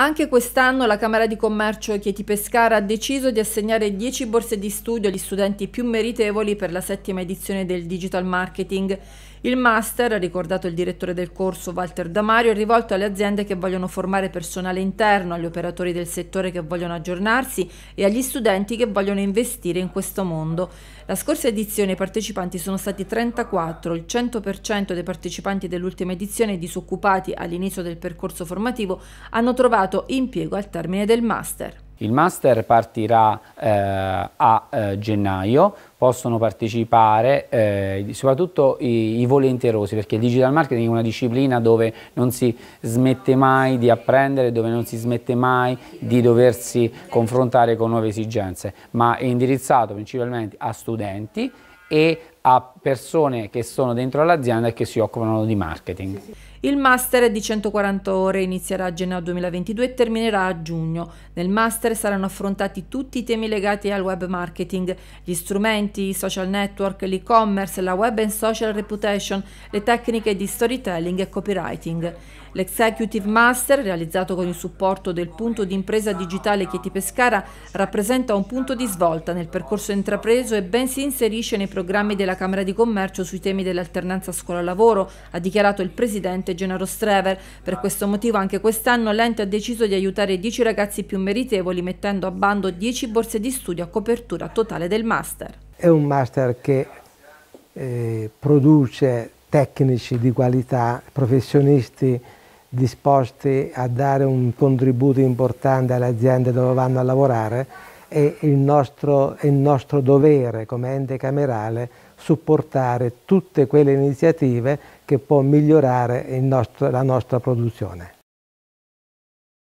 Anche quest'anno la Camera di Commercio Chieti Pescara ha deciso di assegnare 10 borse di studio agli studenti più meritevoli per la settima edizione del Digital Marketing. Il master, ha ricordato il direttore del corso Walter Damario, è rivolto alle aziende che vogliono formare personale interno, agli operatori del settore che vogliono aggiornarsi e agli studenti che vogliono investire in questo mondo. La scorsa edizione i partecipanti sono stati 34, il 100% dei partecipanti dell'ultima edizione disoccupati all'inizio del percorso formativo hanno trovato impiego al termine del master. Il master partirà eh, a eh, gennaio, possono partecipare eh, soprattutto i, i, volenterosi perché il digital marketing è una disciplina dove non si smette mai di apprendere, dove non si smette mai di doversi confrontare con nuove esigenze, ma è indirizzato principalmente a studenti e a persone che sono dentro l'azienda e che si occupano di marketing. Il master è di 140 ore inizierà a gennaio 2022 e terminerà a giugno. Nel master saranno affrontati tutti i temi legati al web marketing, gli strumenti, i social network, l'e-commerce, la web and social reputation, le tecniche di storytelling e copywriting. L'Executive Master, realizzato con il supporto del punto di impresa digitale Chieti Pescara, rappresenta un punto di svolta nel percorso intrapreso e ben si inserisce nei programmi della Camera di Commercio sui temi dell'alternanza scuola-lavoro, ha dichiarato il presidente Gennaro Strever. Per questo motivo anche quest'anno l'ente ha deciso di aiutare 10 ragazzi più meritevoli mettendo a bando 10 borse di studio a copertura totale del master. È un master che eh, produce tecnici di qualità, professionisti disposti a dare un contributo importante alle aziende dove vanno a lavorare è il nostro, è il nostro dovere come ente camerale supportare tutte quelle iniziative che può migliorare nostro, la nostra produzione.